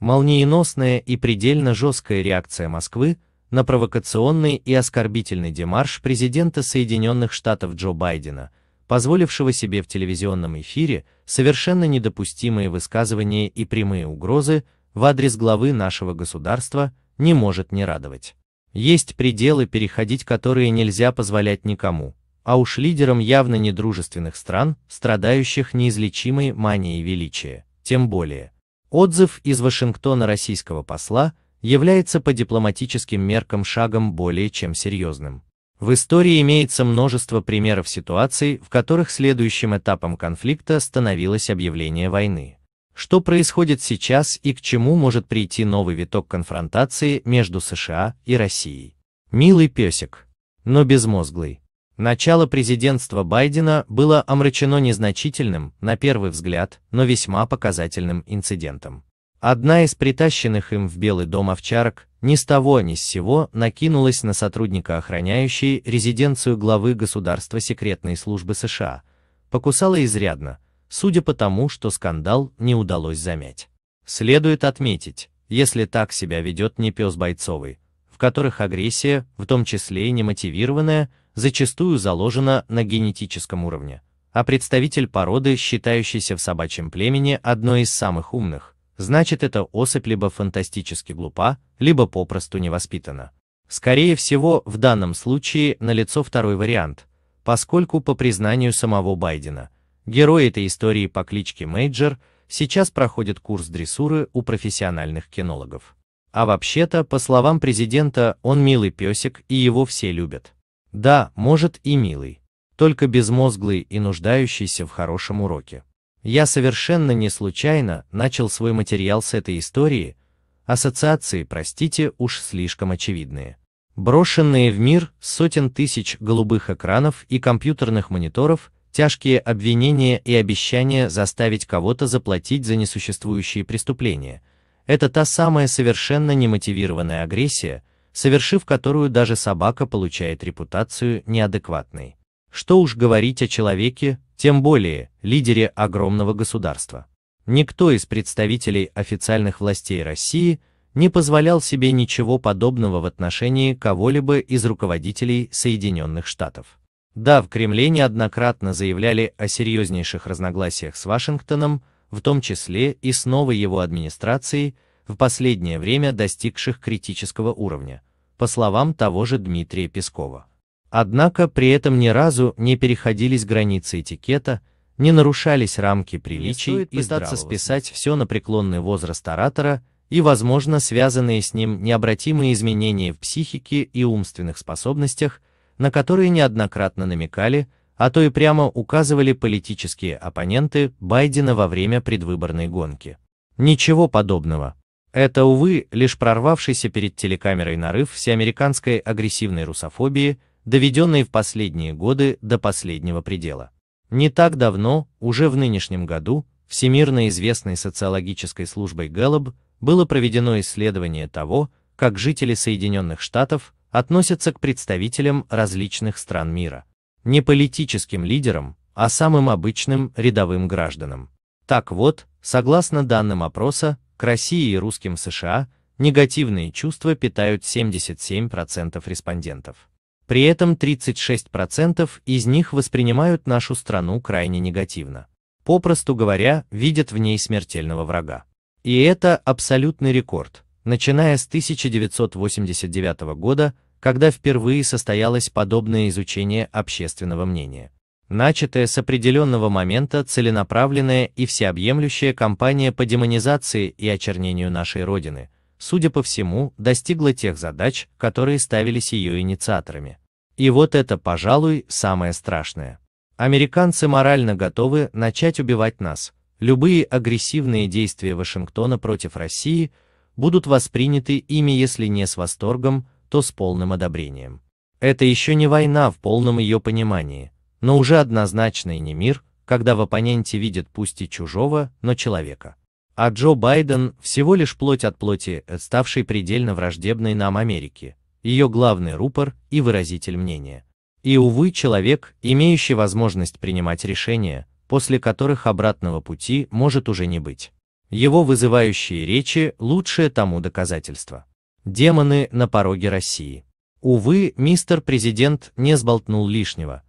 Молниеносная и предельно жесткая реакция Москвы на провокационный и оскорбительный демарш президента Соединенных Штатов Джо Байдена, позволившего себе в телевизионном эфире совершенно недопустимые высказывания и прямые угрозы в адрес главы нашего государства, не может не радовать. Есть пределы, переходить которые нельзя позволять никому, а уж лидерам явно недружественных стран, страдающих неизлечимой манией величия, тем более – Отзыв из Вашингтона российского посла является по дипломатическим меркам шагом более чем серьезным. В истории имеется множество примеров ситуаций, в которых следующим этапом конфликта становилось объявление войны. Что происходит сейчас и к чему может прийти новый виток конфронтации между США и Россией? Милый песик, но безмозглый. Начало президентства Байдена было омрачено незначительным, на первый взгляд, но весьма показательным инцидентом. Одна из притащенных им в Белый дом овчарок ни с того ни с сего накинулась на сотрудника охраняющей резиденцию главы государства секретной службы США, покусала изрядно, судя по тому, что скандал не удалось замять. Следует отметить, если так себя ведет не пес бойцовый, в которых агрессия, в том числе и немотивированная, зачастую заложена на генетическом уровне, а представитель породы, считающийся в собачьем племени одной из самых умных, значит эта особь либо фантастически глупа, либо попросту невоспитана. Скорее всего, в данном случае налицо второй вариант, поскольку по признанию самого Байдена, герой этой истории по кличке Мейджор сейчас проходит курс дрессуры у профессиональных кинологов. А вообще-то, по словам президента, он милый песик и его все любят. Да, может и милый, только безмозглый и нуждающийся в хорошем уроке. Я совершенно не случайно начал свой материал с этой истории, ассоциации, простите, уж слишком очевидные. Брошенные в мир сотен тысяч голубых экранов и компьютерных мониторов, тяжкие обвинения и обещания заставить кого-то заплатить за несуществующие преступления – это та самая совершенно немотивированная агрессия, совершив которую даже собака получает репутацию неадекватной. Что уж говорить о человеке, тем более лидере огромного государства. Никто из представителей официальных властей России не позволял себе ничего подобного в отношении кого-либо из руководителей Соединенных Штатов. Да, в Кремле неоднократно заявляли о серьезнейших разногласиях с Вашингтоном, в том числе и с новой его администрацией, в последнее время достигших критического уровня, по словам того же Дмитрия Пескова. Однако при этом ни разу не переходились границы этикета, не нарушались рамки приличий и пытаться списать все на преклонный возраст оратора и, возможно, связанные с ним необратимые изменения в психике и умственных способностях, на которые неоднократно намекали, а то и прямо указывали политические оппоненты Байдена во время предвыборной гонки. Ничего подобного. Это, увы, лишь прорвавшийся перед телекамерой нарыв всеамериканской агрессивной русофобии, доведенной в последние годы до последнего предела. Не так давно, уже в нынешнем году, всемирно известной социологической службой Gallup было проведено исследование того, как жители Соединенных Штатов относятся к представителям различных стран мира. Не политическим лидерам, а самым обычным рядовым гражданам. Так вот, согласно данным опроса, к России и русским в США, негативные чувства питают 77% респондентов. При этом 36% из них воспринимают нашу страну крайне негативно. Попросту говоря, видят в ней смертельного врага. И это абсолютный рекорд, начиная с 1989 года, когда впервые состоялось подобное изучение общественного мнения начатая с определенного момента целенаправленная и всеобъемлющая кампания по демонизации и очернению нашей Родины, судя по всему, достигла тех задач, которые ставились ее инициаторами. И вот это, пожалуй, самое страшное. Американцы морально готовы начать убивать нас. Любые агрессивные действия Вашингтона против России будут восприняты ими, если не с восторгом, то с полным одобрением. Это еще не война в полном ее понимании, но уже однозначно и не мир, когда в оппоненте видят пусть и чужого, но человека. А Джо Байден всего лишь плоть от плоти, ставший предельно враждебной нам Америке, ее главный рупор и выразитель мнения. И, увы, человек, имеющий возможность принимать решения, после которых обратного пути может уже не быть. Его вызывающие речи – лучшее тому доказательство. Демоны на пороге России. Увы, мистер президент не сболтнул лишнего,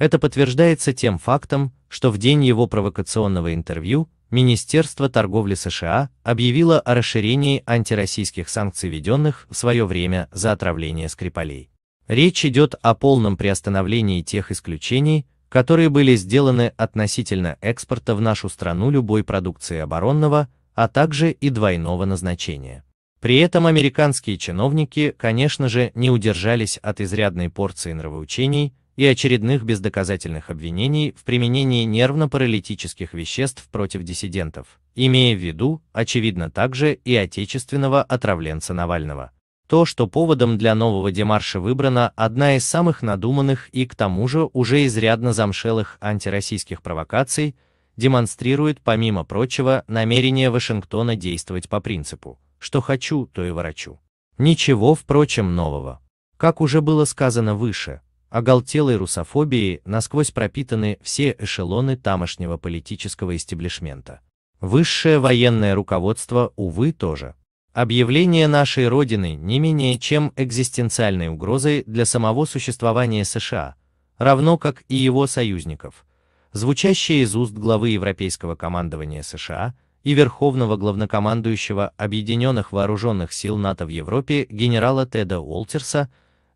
это подтверждается тем фактом, что в день его провокационного интервью Министерство торговли США объявило о расширении антироссийских санкций, введенных в свое время за отравление Скрипалей. Речь идет о полном приостановлении тех исключений, которые были сделаны относительно экспорта в нашу страну любой продукции оборонного, а также и двойного назначения. При этом американские чиновники, конечно же, не удержались от изрядной порции нравоучений, и очередных бездоказательных обвинений в применении нервно-паралитических веществ против диссидентов, имея в виду, очевидно, также и отечественного отравленца Навального. То, что поводом для нового демарша выбрана одна из самых надуманных и к тому же уже изрядно замшелых антироссийских провокаций, демонстрирует, помимо прочего, намерение Вашингтона действовать по принципу «что хочу, то и ворочу». Ничего, впрочем, нового. Как уже было сказано выше, оголтелой русофобии насквозь пропитаны все эшелоны тамошнего политического истеблишмента. Высшее военное руководство, увы, тоже. Объявление нашей Родины не менее чем экзистенциальной угрозой для самого существования США, равно как и его союзников, звучащее из уст главы Европейского командования США и Верховного главнокомандующего Объединенных Вооруженных Сил НАТО в Европе генерала Теда Уолтерса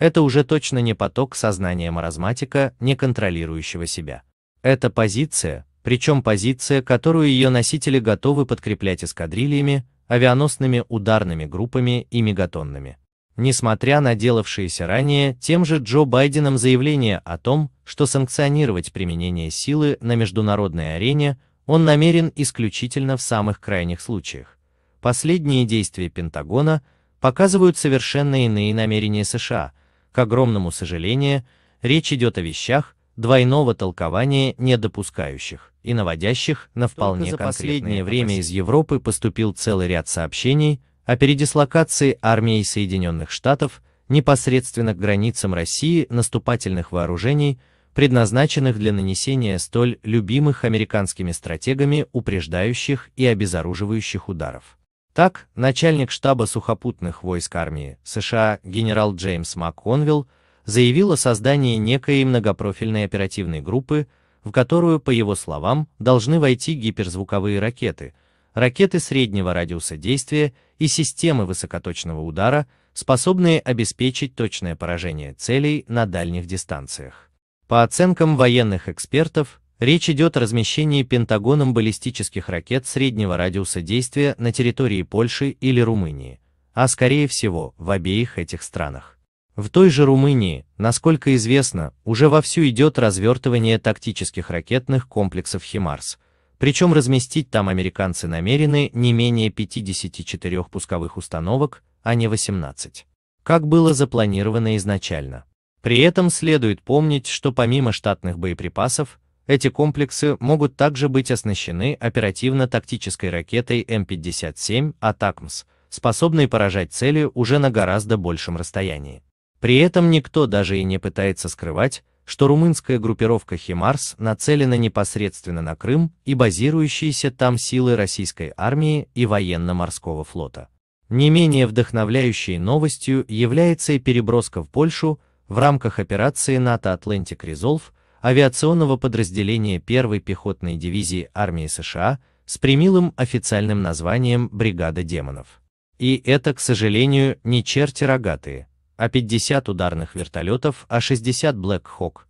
это уже точно не поток сознания маразматика, не контролирующего себя. Это позиция, причем позиция, которую ее носители готовы подкреплять эскадрильями, авианосными ударными группами и мегатоннами. Несмотря на делавшиеся ранее тем же Джо Байденом заявление о том, что санкционировать применение силы на международной арене он намерен исключительно в самых крайних случаях. Последние действия Пентагона показывают совершенно иные намерения США – к огромному сожалению, речь идет о вещах, двойного толкования не допускающих и наводящих на вполне последнее время из Европы поступил целый ряд сообщений о передислокации армии Соединенных Штатов непосредственно к границам России наступательных вооружений, предназначенных для нанесения столь любимых американскими стратегами упреждающих и обезоруживающих ударов. Так, начальник штаба сухопутных войск армии США генерал Джеймс МакКонвилл заявил о создании некой многопрофильной оперативной группы, в которую, по его словам, должны войти гиперзвуковые ракеты, ракеты среднего радиуса действия и системы высокоточного удара, способные обеспечить точное поражение целей на дальних дистанциях. По оценкам военных экспертов, Речь идет о размещении Пентагоном баллистических ракет среднего радиуса действия на территории Польши или Румынии, а скорее всего в обеих этих странах. В той же Румынии, насколько известно, уже вовсю идет развертывание тактических ракетных комплексов «Химарс», причем разместить там американцы намерены не менее 54 пусковых установок, а не 18, как было запланировано изначально. При этом следует помнить, что помимо штатных боеприпасов, эти комплексы могут также быть оснащены оперативно-тактической ракетой М-57 «Атакмс», способной поражать цели уже на гораздо большем расстоянии. При этом никто даже и не пытается скрывать, что румынская группировка «Химарс» нацелена непосредственно на Крым и базирующиеся там силы российской армии и военно-морского флота. Не менее вдохновляющей новостью является и переброска в Польшу в рамках операции НАТО «Атлантик Резолв» авиационного подразделения 1 пехотной дивизии армии США с примилым официальным названием «Бригада демонов». И это, к сожалению, не черти рогатые, а 50 ударных вертолетов А-60 Black Hawk,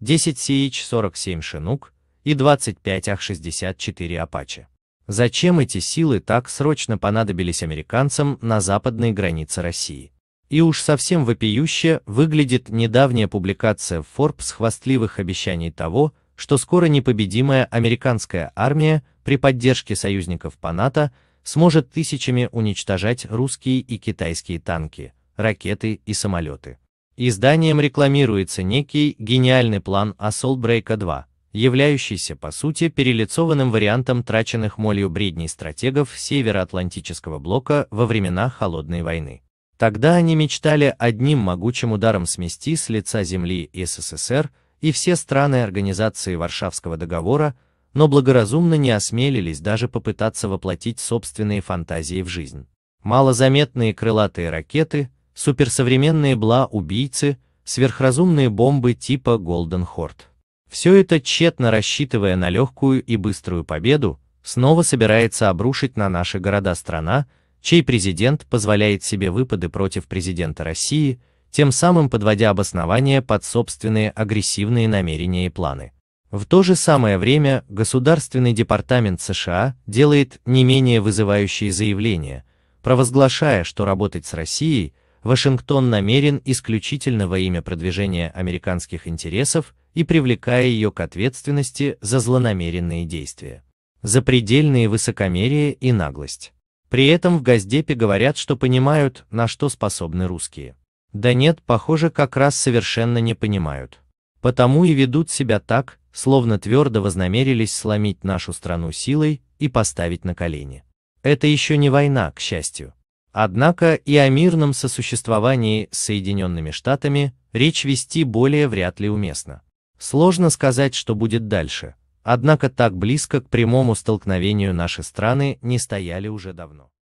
10 CH-47 Шинук и 25 а 64 Apache. Зачем эти силы так срочно понадобились американцам на западной границе России? И уж совсем вопиюще выглядит недавняя публикация в Forbes хвастливых обещаний того, что скоро непобедимая американская армия при поддержке союзников по НАТО сможет тысячами уничтожать русские и китайские танки, ракеты и самолеты. Изданием рекламируется некий гениальный план Assault брейка 2, являющийся по сути перелицованным вариантом траченных молью бредней стратегов Североатлантического блока во времена Холодной войны. Тогда они мечтали одним могучим ударом смести с лица земли СССР и все страны организации Варшавского договора, но благоразумно не осмелились даже попытаться воплотить собственные фантазии в жизнь. Малозаметные крылатые ракеты, суперсовременные бла-убийцы, сверхразумные бомбы типа Golden Horde. Все это тщетно рассчитывая на легкую и быструю победу, снова собирается обрушить на наши города страна, чей президент позволяет себе выпады против президента России, тем самым подводя обоснования под собственные агрессивные намерения и планы. В то же самое время Государственный департамент США делает не менее вызывающие заявления, провозглашая, что работать с Россией Вашингтон намерен исключительно во имя продвижения американских интересов и привлекая ее к ответственности за злонамеренные действия, запредельные высокомерие и наглость. При этом в Газдепе говорят, что понимают, на что способны русские. Да нет, похоже, как раз совершенно не понимают. Потому и ведут себя так, словно твердо вознамерились сломить нашу страну силой и поставить на колени. Это еще не война, к счастью. Однако и о мирном сосуществовании с Соединенными Штатами речь вести более вряд ли уместно. Сложно сказать, что будет дальше, Однако так близко к прямому столкновению наши страны не стояли уже давно.